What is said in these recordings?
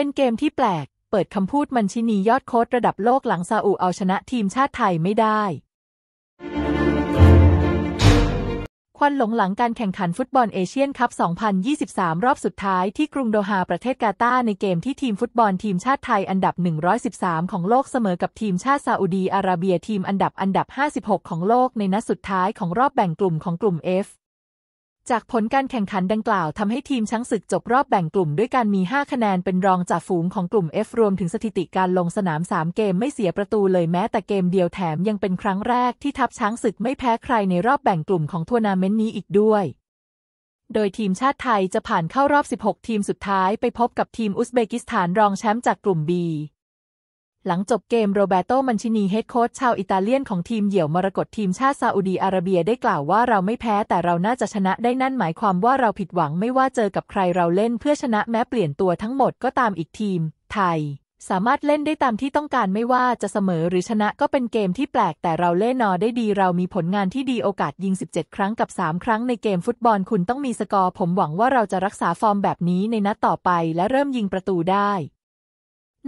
เป็นเกมที่แปลก เปิดคำพูดมันชินียอดโค้ดระดับโลกหลังซาอุเอาชนะทีมชาติไทยไม่ได้ ควันหลงหลังการแข่งขันฟุตบอลเอเชียนคัพ 2023 รอบสุดท้ายที่กรุงโดฮาประเทศกาตาร์ในเกมที่ทีมฟุตบอลทีมชาติไทยอันดับ 113 ของโลกเสมอกับทีมชาติซาอุดีอาระเบียทีมอันดับอันดับ 56 ของโลกในนัดสุดท้าย ของรอบแบ่งกลุ่มของกลุ่ม F จากผลการแข่งขันดังกล่าว ทำให้ทีมช้างศึกจบรอบแบ่งกลุ่มด้วยการมี 5 คะแนนเป็นรองจากฝูงของกลุ่ม F รวมถึงสถิติการลงสนาม 3 เกมไม่เสียประตูเลยแม้แต่เกมเดียวแถมยังเป็นครั้งแรกที่ทัพช้างศึกไม่แพ้ใครในรอบแบ่งกลุ่มของทัวร์นาเมนต์นี้อีกด้วย โดยทีมชาติไทยจะผ่านเข้ารอบ 16 ทีมสุดท้ายไปพบกับทีมอุซเบกิสถานรองแชมป์จากกลุ่ม B หลังจบเกมโรเบโตมันชินีเฮดโค้ชชาวอิตาเลียนของทีมเหยี่ยวมรกตทีมชาติซาอุดีอาระเบียได้กล่าวว่าเราไม่แพ้แต่เราน่าจะชนะได้นั่นหมายความว่าเราผิดหวังไม่ว่าเจอกับใครเราเล่นเพื่อชนะแม้เปลี่ยนตัวทั้งหมดก็ตามอีกทีม ไทย สามารถเล่นได้ตามที่ต้องการไม่ว่าจะเสมอหรือชนะก็เป็นเกมที่แปลกแต่เราเล่นนอได้ดี เรามีผลงานที่ดีโอกาสยิง17 ครั้งกับ 3 ครั้งในเกมฟุตบอลคุณต้องมีสกอร์ผมหวังว่าเราจะรักษาฟอร์มแบบนี้ในนัดต่อไป และเริ่มยิงประตูได้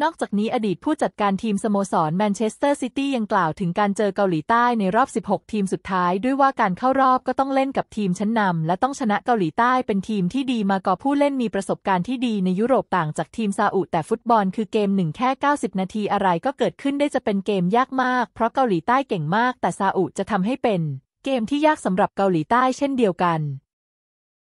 นอกจากนี้อดีตผู้จัดการทีมสโมสรแมนเชสเตอร์ซิตี้ยังกล่าวถึงการเจอเกาหลีใต้ในรอบ 16 ทีมสุดท้ายด้วยว่าการเข้ารอบก็ต้องเล่นกับทีมชั้นนำและต้องชนะเกาหลีใต้เป็นทีมที่ดีมาก่อผู้เล่นมีประสบการณ์ที่ดีในยุโรปต่างจากทีมซาอุแต่ฟุตบอล คือเกมหนึ่งแค่ 90 นาทีอะไรก็เกิดขึ้นได้จะเป็นเกมยากมากเพราะเกาหลีใต้เก่งมาก แต่ซาอุจะทำให้เป็น เกมที่ยากสำหรับเกาหลีใต้เช่นเดียวกัน